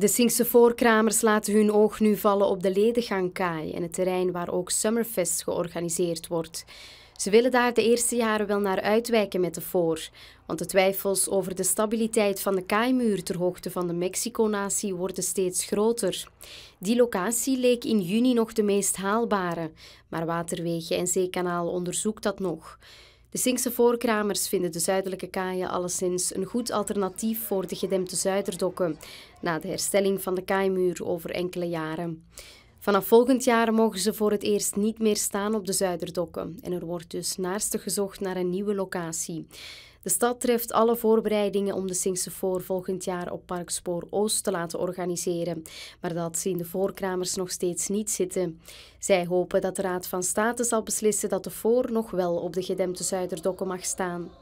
De Sinkse voorkramers laten hun oog nu vallen op de Ledegangkaai en het terrein waar ook Summerfest georganiseerd wordt. Ze willen daar de eerste jaren wel naar uitwijken met de voor, want de twijfels over de stabiliteit van de kaaimuur ter hoogte van de Mexico-natie worden steeds groter. Die locatie leek in juni nog de meest haalbare, maar Waterwegen en Zeekanaal onderzoekt dat nog. De Sinkse voorkramers vinden de zuidelijke kaaien alleszins een goed alternatief voor de gedempte zuiderdokken, na de herstelling van de kaaimuur over enkele jaren. Vanaf volgend jaar mogen ze voor het eerst niet meer staan op de Zuiderdokken en er wordt dus naastig gezocht naar een nieuwe locatie. De stad treft alle voorbereidingen om de Sinkse Voor volgend jaar op Parkspoor Oost te laten organiseren. Maar dat zien de voorkramers nog steeds niet zitten. Zij hopen dat de Raad van State zal beslissen dat de Voor nog wel op de gedempte Zuiderdokken mag staan.